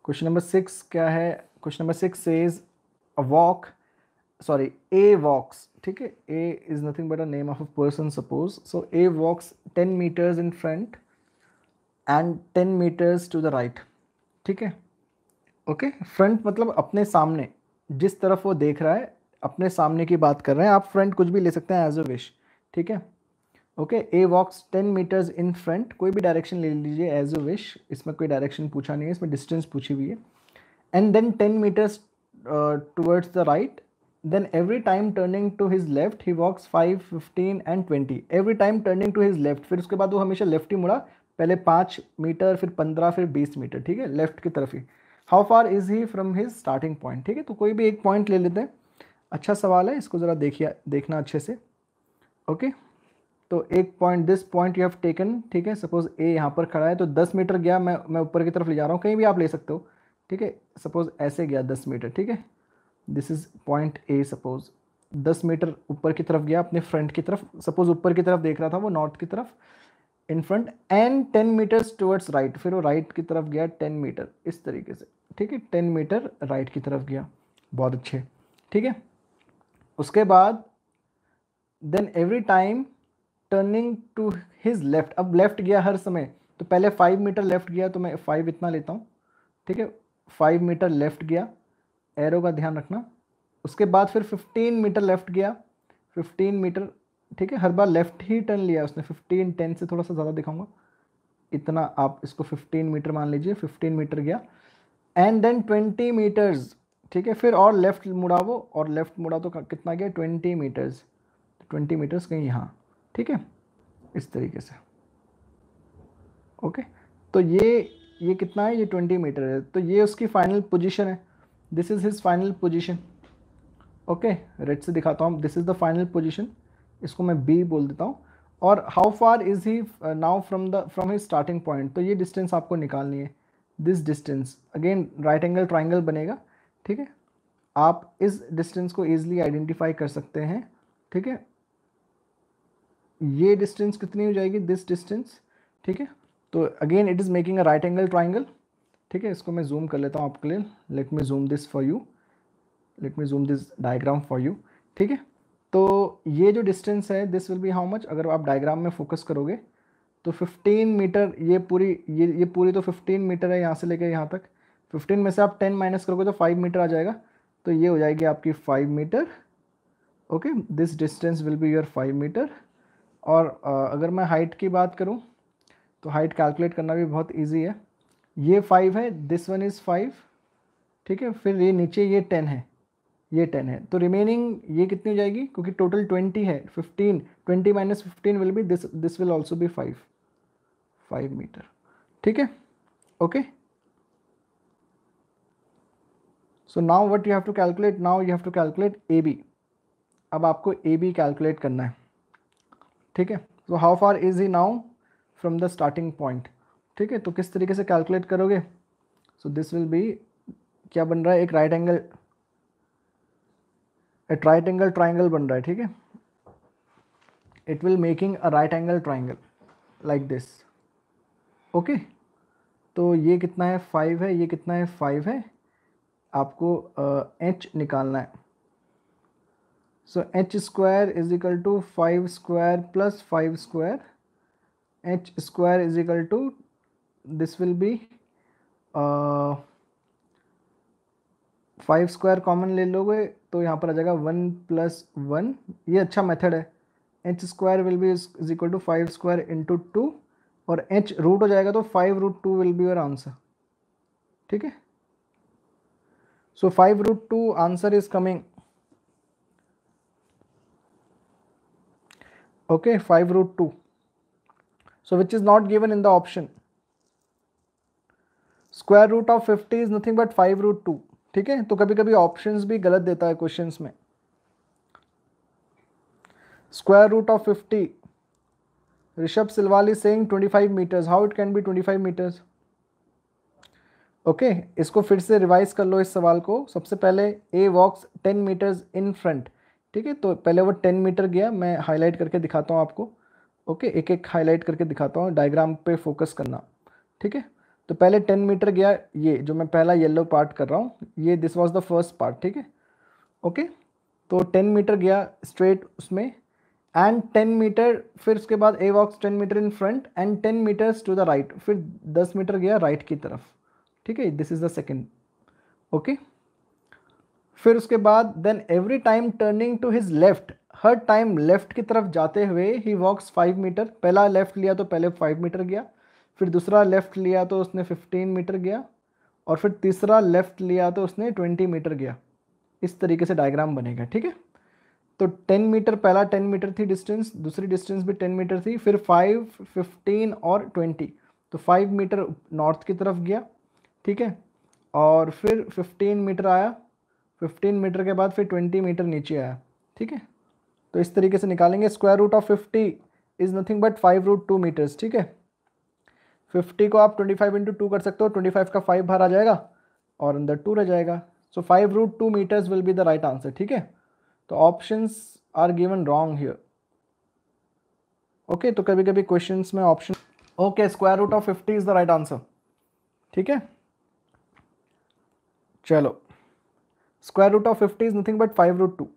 Question number six क्या है question number six is a walk sorry A walks ठीक है A is nothing but a name of a person suppose so A walks ten metres in front and ten metres to the right ठीक है okay front मतलब अपने सामने जिस तरफ वो देख रहा है अपने सामने की बात कर रहे हैं आप फ्रंट कुछ भी ले सकते हैं एज अ विश ठीक है okay A walks ten metres in front कोई भी डायरेक्शन ले लीजिए एज अ विश इसमें कोई डायरेक्शन पूछा नहीं है इसमें डिस्टेंस पूछी हुई है and then ten metres towards the right then every time turning to his left he walks five fifteen and twenty every time turning to his left फिर उसके बाद वो हमेशा लेफ्ट ही मुड़ा पहले पाँच मीटर फिर पंद्रह फिर बीस मीटर ठीक है लेफ्ट की तरफ ही how far is he from his starting point ठीक है तो कोई भी एक पॉइंट ले लेते हैं अच्छा सवाल है इसको ज़रा देखिए देखना अच्छे से ओके तो एक point this point you have taken ठीक है सपोज ए यहाँ पर खड़ा है तो दस मीटर गया मैं मैं ऊपर की तरफ ले जा रहा हूँ कहीं भी आप ले सकते हो ठीक है सपोज ऐसे गया दस मीटर ठीक है this is point A suppose दस मीटर ऊपर की तरफ गया अपने फ्रंट की तरफ सपोज ऊपर की तरफ देख रहा था वो नॉर्थ की तरफ in front and ten metres towards right फिर वो राइट right की तरफ गया टेन मीटर इस तरीके से ठीक है टेन मीटर राइट की तरफ गया बहुत अच्छे ठीक है उसके बाद then every time turning to his left अब लेफ्ट गया हर समय तो पहले फाइव मीटर लेफ्ट गया तो मैं फाइव इतना लेता हूँ ठीक है फाइव मीटर लेफ्ट गया एरो का ध्यान रखना उसके बाद फिर फिफ्टीन मीटर लेफ्ट गया फिफ्टीन मीटर ठीक है हर बार लेफ्ट ही टर्न लिया उसने फिफ्टीन टेन से थोड़ा सा ज़्यादा दिखाऊंगा इतना आप इसको फिफ्टीन मीटर मान लीजिए फिफ्टीन मीटर गया एंड देन ट्वेंटी मीटर्स ठीक है फिर और लेफ्ट मुड़ा वो और लेफ्ट मुड़ा तो कितना गया ट्वेंटी मीटर्स ट्वेंटी मीटर्स कहीं यहाँ ठीक है इस तरीके से ओके तो ये ये कितना है ये ट्वेंटी मीटर है तो ये उसकी फाइनल पोजीशन है this is his final position okay red से दिखाता हूँ this is the final position इसको मैं बी बोल देता हूँ और how far is he now from the from his starting point तो ये डिस्टेंस आपको निकालनी है this distance again right angle triangle बनेगा ठीक है आप इस डिस्टेंस को ईजिली आइडेंटिफाई कर सकते हैं ठीक है ये डिस्टेंस कितनी हो जाएगी दिस डिस्टेंस ठीक है तो again it is making a right angle triangle ठीक है इसको मैं जूम कर लेता हूँ आपके लिए let me zoom this for you let me zoom this diagram for you ठीक है तो ये जो डिस्टेंस है this will be how much अगर आप डायग्राम में फोकस करोगे तो 15 मीटर ये पूरी ये ये पूरी तो 15 मीटर है यहाँ से लेकर यहाँ तक 15 में से आप 10 माइनस करोगे तो 5 मीटर आ जाएगा तो ये हो जाएगी आपकी 5 metre okay this distance will be your 5 metre और अगर मैं हाइट की बात करूं तो हाइट कैलकुलेट करना भी बहुत इजी है ये फाइव है दिस वन इज़ फाइव ठीक है फिर ये नीचे ये टेन है ये टेन है तो रिमेनिंग ये कितनी हो जाएगी क्योंकि टोटल ट्वेंटी है fifteen twenty minus fifteen will be this this will also be five five metre ठीक है okay so now what you have to calculate now you have to calculate A B अब आपको A B calculate करना है ठीक है so how far is he now from the starting point ठीक है तो किस तरीके से कैलकुलेट करोगे सो दिस विल बी क्या बन रहा है एक right angle at right angle triangle बन रहा है ठीक है it will making a right angle triangle like this okay तो ये कितना है फाइव है ये कितना है फाइव है आपको एच uh, निकालना है So h square is equal to 5 square plus 5 square. h square is equal to this will be uh, 5 square common ले लोगे तो यहाँ पर आ जाएगा वन प्लस वन ये अच्छा मेथड है H square will be is equal to five square into two और एच रूट हो जाएगा तो five root two will be your answer ठीक है so five root two answer is coming okay 5 root 2 so which is not given in the option square root of fifty is nothing but five root two ठीक है तो कभी कभी options भी गलत देता है क्वेश्चंस में square root of fifty Rishabh Silwal is saying 25 metres how it can be 25 metres okay इसको फिर से रिवाइज कर लो इस सवाल को सबसे पहले ए वॉक्स 10 मीटर्स इन फ्रंट ठीक है तो पहले वो टेन मीटर गया मैं हाईलाइट करके दिखाता हूँ आपको ओके एक एक हाईलाइट करके दिखाता हूँ डायग्राम पे फोकस करना ठीक है तो पहले टेन मीटर गया ये जो मैं पहला येलो पार्ट कर रहा हूँ ये this was the first part ठीक है ओके तो टेन मीटर गया स्ट्रेट उसमें एंड टेन मीटर फिर उसके बाद A walks ten metre in front and ten metres to the right फिर दस मीटर गया राइट right की तरफ ठीक है this is the second okay फिर उसके बाद then every time turning to his left हर टाइम लेफ्ट की तरफ जाते हुए ही वॉक्स फाइव मीटर पहला लेफ्ट लिया तो पहले फाइव मीटर गया फिर दूसरा लेफ्ट लिया तो उसने फिफ्टीन मीटर गया और फिर तीसरा लेफ्ट लिया तो उसने ट्वेंटी मीटर गया इस तरीके से डायग्राम बनेगा ठीक है तो टेन मीटर पहला टेन मीटर थी डिस्टेंस दूसरी डिस्टेंस भी टेन मीटर थी फिर फाइव फिफ्टीन और ट्वेंटी तो फाइव मीटर नॉर्थ की तरफ गया ठीक है और फिर फिफ्टीन मीटर आया फिफ्टीन मीटर के बाद फिर ट्वेंटी मीटर नीचे आया ठीक है तो इस तरीके से निकालेंगे square root of fifty is nothing but five root two metres ठीक है फिफ्टी को आप ट्वेंटी फाइव इंटू टू कर सकते हो ट्वेंटी फाइव का फाइव बाहर आ जाएगा और अंदर टू रह जाएगा so five root two metres will be the right answer ठीक है तो options are given wrong here okay तो कभी कभी क्वेश्चन में option okay square root of fifty is the right answer ठीक है चलो Square root of 50 is nothing but 5 root 2.